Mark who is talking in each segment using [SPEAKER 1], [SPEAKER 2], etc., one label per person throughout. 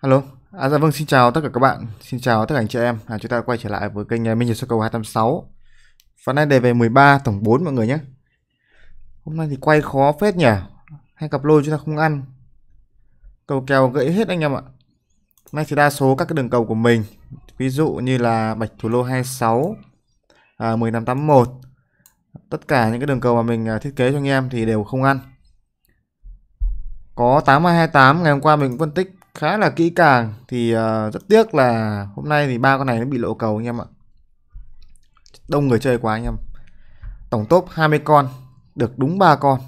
[SPEAKER 1] Alo, à, dạ vâng xin chào tất cả các bạn, xin chào tất cả anh chị em. À, chúng ta quay trở lại với kênh à, Minh Nhật Sơ Cầu 286. Phần này đề về 13 tổng 4 mọi người nhé. Hôm nay thì quay khó phết nhỉ. Hai cặp lôi chúng ta không ăn. Cầu kèo gãy hết anh em ạ. Hôm nay thì đa số các cái đường cầu của mình, ví dụ như là bạch thủ lô 26, à, 1881, tất cả những cái đường cầu mà mình à, thiết kế cho anh em thì đều không ăn. Có 8228 ngày hôm qua mình cũng phân tích khá là kỹ càng thì uh, rất tiếc là hôm nay thì ba con này nó bị lộ cầu anh em ạ đông người chơi quá anh em tổng top 20 con được đúng ba con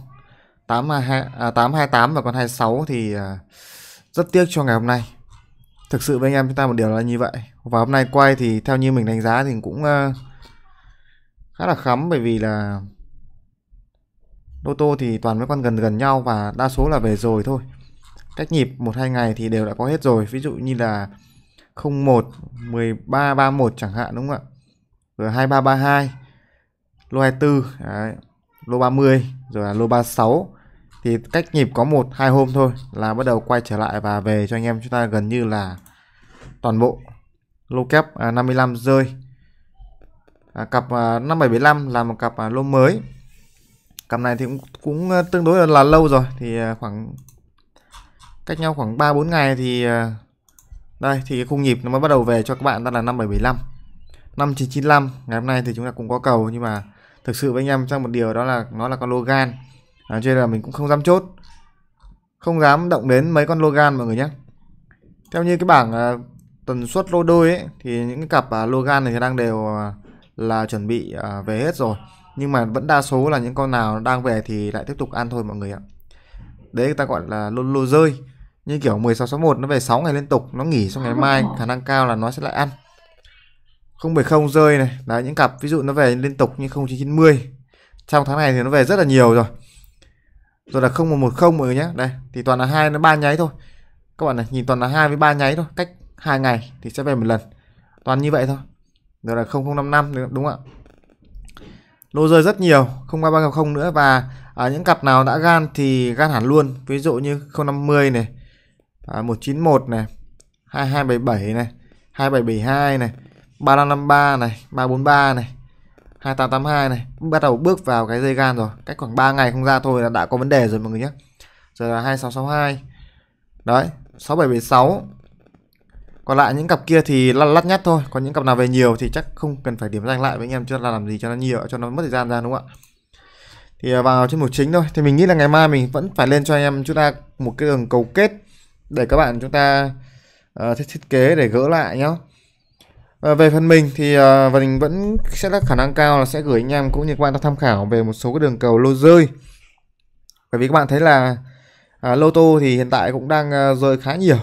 [SPEAKER 1] 82 à, 828 và con 26 thì uh, rất tiếc cho ngày hôm nay thực sự với anh em chúng ta một điều là như vậy và hôm nay quay thì theo như mình đánh giá thì cũng uh, khá là khắm bởi vì là lô tô thì toàn mấy con gần gần nhau và đa số là về rồi thôi cách nhịp một hai ngày thì đều đã có hết rồi ví dụ như là 01 1331 chẳng hạn đúng không ạ rồi 2332 lô 24 đấy, lô 30 rồi là lô 36 thì cách nhịp có một hai hôm thôi là bắt đầu quay trở lại và về cho anh em chúng ta gần như là toàn bộ lô kép à, 55 rơi à, cặp à, 5775 là một cặp à, lô mới cặp này thì cũng, cũng à, tương đối là lâu rồi thì à, khoảng cách nhau khoảng 3-4 ngày thì ờ, đây thì cái khung nhịp nó mới bắt đầu về cho các bạn đó là 5775 5995 ngày hôm nay thì chúng ta cũng có cầu nhưng mà thực sự với anh em trong một điều đó là nó là con Logan à, cho nên là mình cũng không dám chốt không dám động đến mấy con Logan mọi người nhé theo như cái bảng à, tần suất lô đôi ấy thì những cái cặp à, ờ, Logan này thì đang đều à, là chuẩn bị à, về hết rồi nhưng mà vẫn đa số là những con nào đang về thì lại tiếp tục ăn thôi mọi người ạ đấy người ta gọi là lô lô rơi như kiểu 1661 nó về 6 ngày liên tục nó nghỉ xong ngày mai ờ. khả năng cao là nó sẽ lại ăn không bảy không rơi này là những cặp ví dụ nó về liên tục như 0990 trong tháng này thì nó về rất là nhiều rồi rồi là 0110 người nhé đây thì toàn là hai nó ba nháy thôi các bạn này nhìn toàn là hai với ba nháy thôi cách hai ngày thì sẽ về một lần toàn như vậy thôi rồi là 0055 đúng không ạ lô rơi rất nhiều không ba ba không nữa và ở à, những cặp nào đã gan thì gan hẳn luôn ví dụ như 050 này à, 191 này 2277 này 2772 này 3553 này 343 này 2882 này bắt đầu bước vào cái dây gan rồi cách khoảng 3 ngày không ra thôi là đã có vấn đề rồi mọi người nhé rồi là 2662 đấy 6776 còn lại những cặp kia thì lăn lắt nhắt thôi còn những cặp nào về nhiều thì chắc không cần phải điểm danh lại với anh em cho là làm gì cho nó nhiều cho nó mất thời gian ra đúng không ạ thì à, vào trên mục chính thôi thì mình nghĩ là ngày mai mình vẫn phải lên cho anh em chúng ta một cái đường cầu kết để các bạn chúng ta uh, thiết, kế để gỡ lại nhé và ờ, về phần mình thì uh, mình vẫn sẽ là khả năng cao là sẽ gửi anh em cũng như các bạn tham khảo về một số cái đường cầu lô rơi bởi vì các bạn thấy là à, lô tô thì hiện tại cũng đang à, rơi khá nhiều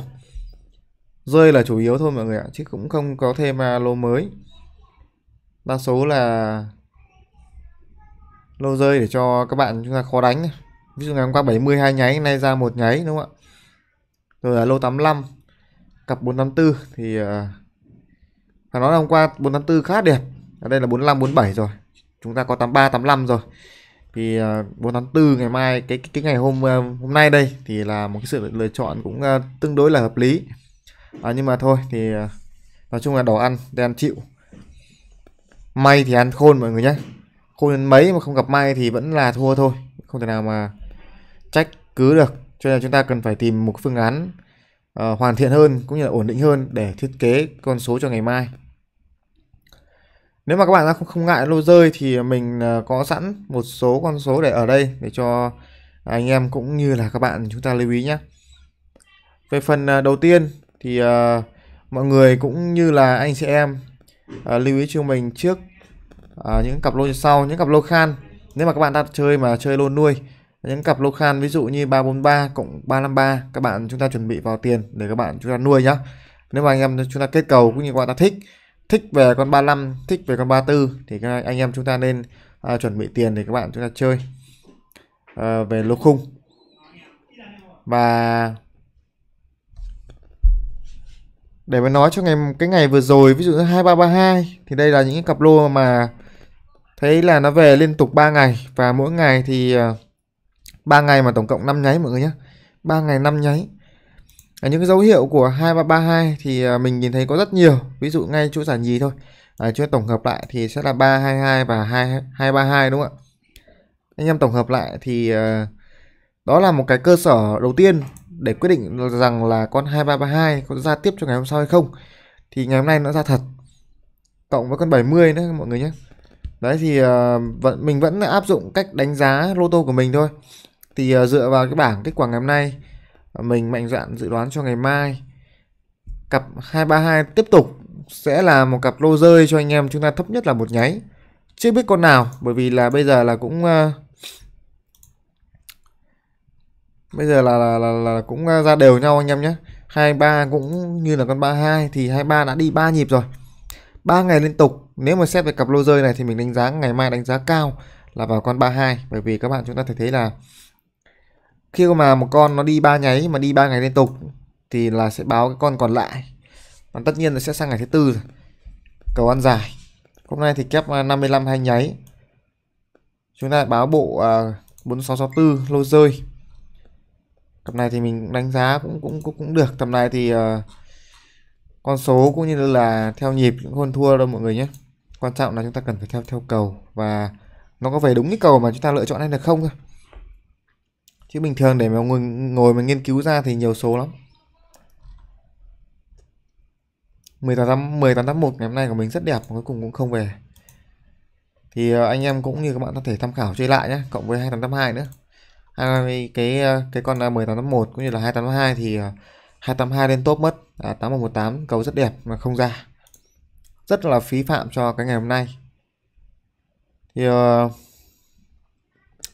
[SPEAKER 1] rơi là chủ yếu thôi mọi người ạ chứ cũng không có thêm à, lô mới đa số là lô rơi để cho các bạn chúng ta khó đánh ví dụ ngày hôm qua 72 nháy nay ra một nháy đúng không ạ rồi là lô 85 cặp 484 thì uh, phải nói là hôm qua 484 khá đẹp ở đây là 45 47 rồi chúng ta có 83 85 rồi thì uh, ờ, 484 ngày mai cái cái, cái ngày hôm uh, hôm nay đây thì là một cái sự lựa chọn cũng uh, tương đối là hợp lý à, nhưng mà thôi thì uh, nói chung là đỏ ăn đen chịu may thì ăn khôn mọi người nhé khôn đến mấy mà không gặp may thì vẫn là thua thôi không thể nào mà trách cứ được cho nên là chúng ta cần phải tìm một phương án uh, hoàn thiện hơn cũng như là ổn định hơn để thiết kế con số cho ngày mai nếu mà các bạn không, không ngại lô rơi thì mình uh, có sẵn một số con số để ở đây để cho anh em cũng như là các bạn chúng ta lưu ý nhé về phần uh, đầu tiên thì uh, mọi người cũng như là anh chị em uh, lưu ý cho mình trước uh, những cặp lô sau những cặp lô khan nếu mà các bạn đang chơi mà chơi lô nuôi những cặp lô khan ví dụ như 343 cộng 353 các bạn chúng ta chuẩn bị vào tiền để các bạn chúng ta nuôi nhá nếu mà anh em chúng ta kết cầu cũng như các bạn ta thích thích về con 35 thích về con 34 thì các anh em chúng ta nên à, chuẩn bị tiền để các bạn chúng ta chơi à, về lô khung và để mà nói cho ngày cái ngày vừa rồi ví dụ như 2332 thì đây là những cặp lô mà thấy là nó về liên tục 3 ngày và mỗi ngày thì uh, 3 ngày mà tổng cộng 5 nháy mọi người nhé 3 ngày 5 nháy à, những cái dấu hiệu của 2332 thì à, mình nhìn thấy có rất nhiều ví dụ ngay chỗ giải nhì thôi à, chúng tổng hợp lại thì sẽ là 322 và 2232 đúng không ạ anh em tổng hợp lại thì à, đó là một cái cơ sở đầu tiên để quyết định rằng là con 2332 có ra tiếp cho ngày hôm sau hay không thì ngày hôm nay nó ra thật cộng với con 70 nữa mọi người nhé đấy thì uh, vẫn mình vẫn áp dụng cách đánh giá lô tô của mình thôi thì ờ, dựa vào cái bảng kết quả ngày hôm nay mình mạnh dạn dự đoán cho ngày mai cặp 232 tiếp tục sẽ là một cặp lô rơi cho anh em chúng ta thấp nhất là một nháy chưa biết con nào bởi vì là bây giờ là cũng ờ, bây giờ là là, là, là cũng ờ, ra đều nhau anh em nhé 23 cũng như là con 32 thì 23 đã đi 3 nhịp rồi 3 ngày liên tục nếu mà xét về cặp lô rơi này thì mình đánh giá ngày mai đánh giá cao là vào con 32 bởi vì các bạn chúng ta thể thấy là khi mà một con nó đi ba nháy mà đi ba ngày liên tục thì là sẽ báo cái con còn lại và tất nhiên là sẽ sang ngày thứ tư rồi cầu ăn dài hôm nay thì kép 55 hai nháy chúng ta báo bộ à, uh, 4664 lô rơi cặp này thì mình đánh giá cũng cũng cũng, cũng được tầm này thì uh, con số cũng như là theo nhịp cũng hơn thua đâu mọi người nhé quan trọng là chúng ta cần phải theo theo cầu và nó có về đúng cái cầu mà chúng ta lựa chọn hay được không thôi chứ bình thường để mà ngồi, ngồi mà nghiên cứu ra thì nhiều số lắm 18 tháng 18 tháng 1 ngày hôm nay của mình rất đẹp cuối cùng cũng không về thì ờ, anh em cũng như các bạn có thể tham khảo chơi lại nhé cộng với 2882 nữa à, cái ờ, cái con 1881 ờ, cũng như là 2882 thì 282 lên top mất à, 8118 cầu rất đẹp mà không ra rất là phí phạm cho cái ngày hôm nay thì uh,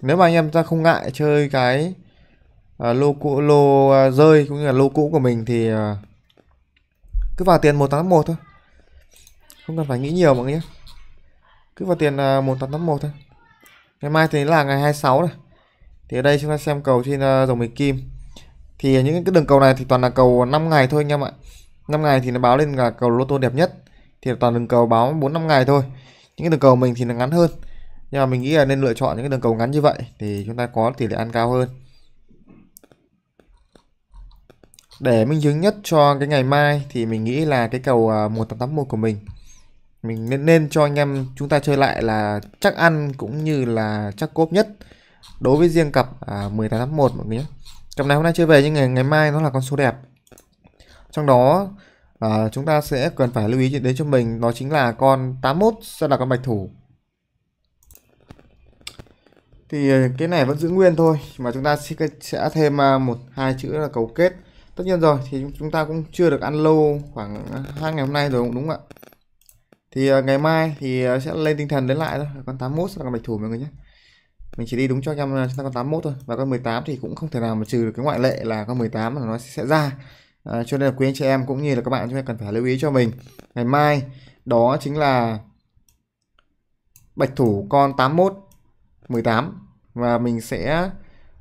[SPEAKER 1] nếu mà anh em ta không ngại chơi cái à, lô cũ lô à, rơi cũng như là lô cũ của mình thì à, cứ vào tiền 1881 thôi không cần phải nghĩ nhiều mọi người cứ vào tiền à, 1881 thôi ngày mai thì là ngày 26 này thì ở đây chúng ta xem cầu trên à, dòng mình kim thì những cái đường cầu này thì toàn là cầu 5 ngày thôi anh em ạ 5 ngày thì nó báo lên là cầu lô tô đẹp nhất thì toàn đường cầu báo 4 5 ngày thôi những cái đường cầu mình thì nó ngắn hơn nhưng mà mình nghĩ là nên lựa chọn những cái đường cầu ngắn như vậy thì chúng ta có tỷ lệ ăn cao hơn để minh chứng nhất cho cái ngày mai thì mình nghĩ là cái cầu 1881 à, của mình mình nên nên cho anh em chúng ta chơi lại là chắc ăn cũng như là chắc cốp nhất đối với riêng cặp à, 1881 mọi người nhé cặp này hôm nay chơi về nhưng ngày ngày mai nó là con số đẹp trong đó à, chúng ta sẽ cần phải lưu ý đến cho mình đó chính là con 81 sẽ là con bạch thủ thì ờ, cái này vẫn giữ nguyên thôi mà chúng ta sẽ thêm à, một hai chữ là cầu kết tất nhiên rồi thì chúng ta cũng chưa được ăn lâu khoảng hai ngày hôm nay rồi cũng đúng ạ thì ờ, ngày mai thì ờ, sẽ lên tinh thần đến lại thôi con 81 là con bạch thủ mọi người nhé mình chỉ đi đúng cho anh em chúng ta con 81 thôi và con 18 thì cũng không thể nào mà trừ được cái ngoại lệ là con 18 là nó sẽ ra à, cho nên là quý anh chị em cũng như là các bạn chúng ta cần phải lưu ý cho mình ngày mai đó chính là bạch thủ con 81 18 và mình sẽ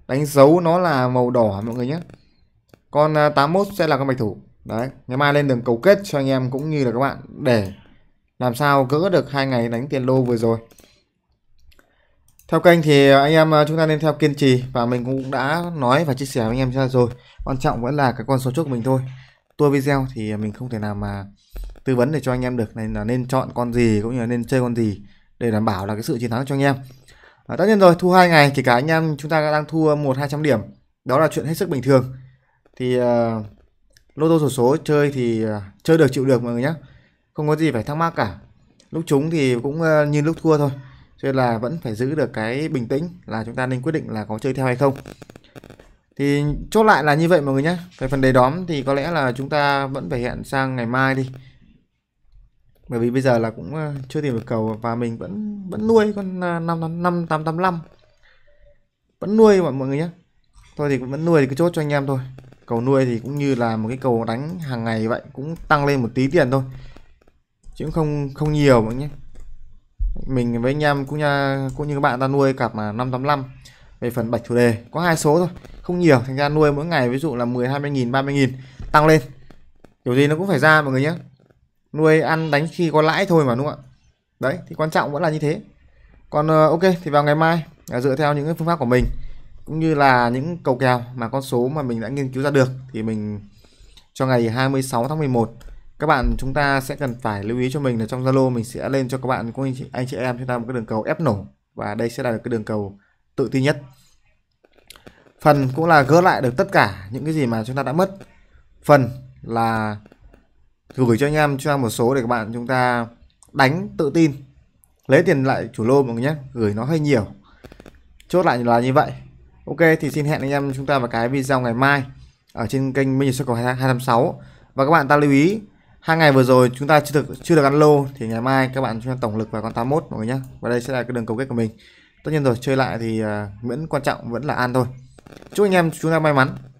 [SPEAKER 1] đánh dấu nó là màu đỏ mọi người nhé con 81 à, sẽ là con bạch thủ đấy ngày mai lên đường cầu kết cho anh em cũng như là các bạn để làm sao gỡ được hai ngày đánh tiền lô vừa rồi theo kênh thì anh em à, chúng ta nên theo kiên trì và mình cũng đã nói và chia sẻ với anh em ra rồi quan trọng vẫn là cái con số chốt của mình thôi tua video thì mình không thể nào mà tư vấn để cho anh em được nên là nên chọn con gì cũng như là nên chơi con gì để đảm bảo là cái sự chiến thắng cho anh em à, tất nhiên rồi thua hai ngày thì cả anh em chúng ta đang thua một hai trăm điểm đó là chuyện hết sức bình thường thì uh, lô tô sổ số chơi thì uh, chơi được chịu được mọi người nhé không có gì phải thắc mắc cả lúc trúng thì cũng uh, như lúc thua thôi cho nên là vẫn phải giữ được cái bình tĩnh là chúng ta nên quyết định là có chơi theo hay không thì chốt lại là như vậy mọi người nhé về phần đề đóm thì có lẽ là chúng ta vẫn phải hẹn sang ngày mai đi bởi vì bây giờ là cũng ờ, chưa tìm được cầu và mình vẫn vẫn nuôi con ờ, năm năm tám tám năm vẫn nuôi mọi mọi người nhé thôi thì cũng vẫn nuôi thì cứ chốt cho anh em thôi cầu nuôi thì cũng như là một cái cầu đánh hàng ngày vậy cũng tăng lên một tí tiền thôi chứ cũng không không nhiều mọi nhé mình với anh em cũng như cũng như các bạn ta nuôi cặp mà năm về phần bạch chủ đề có hai số thôi không nhiều thành ra nuôi mỗi ngày ví dụ là 10 20 nghìn 30 nghìn tăng lên kiểu gì nó cũng phải ra mọi người nhé nuôi ăn đánh khi có lãi thôi mà đúng không ạ đấy thì quan trọng vẫn là như thế còn ờ, ok thì vào ngày mai à, dựa theo những phương pháp của mình cũng như là những cầu kèo mà con số mà mình đã nghiên cứu ra được thì mình cho ngày 26 tháng 11 các bạn chúng ta sẽ cần phải lưu ý cho mình là trong Zalo mình sẽ lên cho các bạn cũng anh chị, anh chị em chúng ta một cái đường cầu ép nổ và đây sẽ là cái đường cầu tự tin nhất phần cũng là gỡ lại được tất cả những cái gì mà chúng ta đã mất phần là gửi cho anh em cho em một số để các bạn chúng ta đánh tự tin lấy tiền lại chủ lô mọi người nhé gửi nó hơi nhiều chốt lại là như vậy ok thì xin hẹn anh em chúng ta vào cái video ngày mai ở trên kênh Minh Sơ Cầu 256 và các bạn ta lưu ý hai ngày vừa rồi chúng ta chưa được chưa được ăn lô thì ngày mai các bạn chúng ta tổng lực vào con 81 mọi người nhé và đây sẽ là cái đường cầu kết của mình tất nhiên rồi chơi lại thì uh, miễn quan trọng vẫn là ăn thôi chúc anh em chúng ta may mắn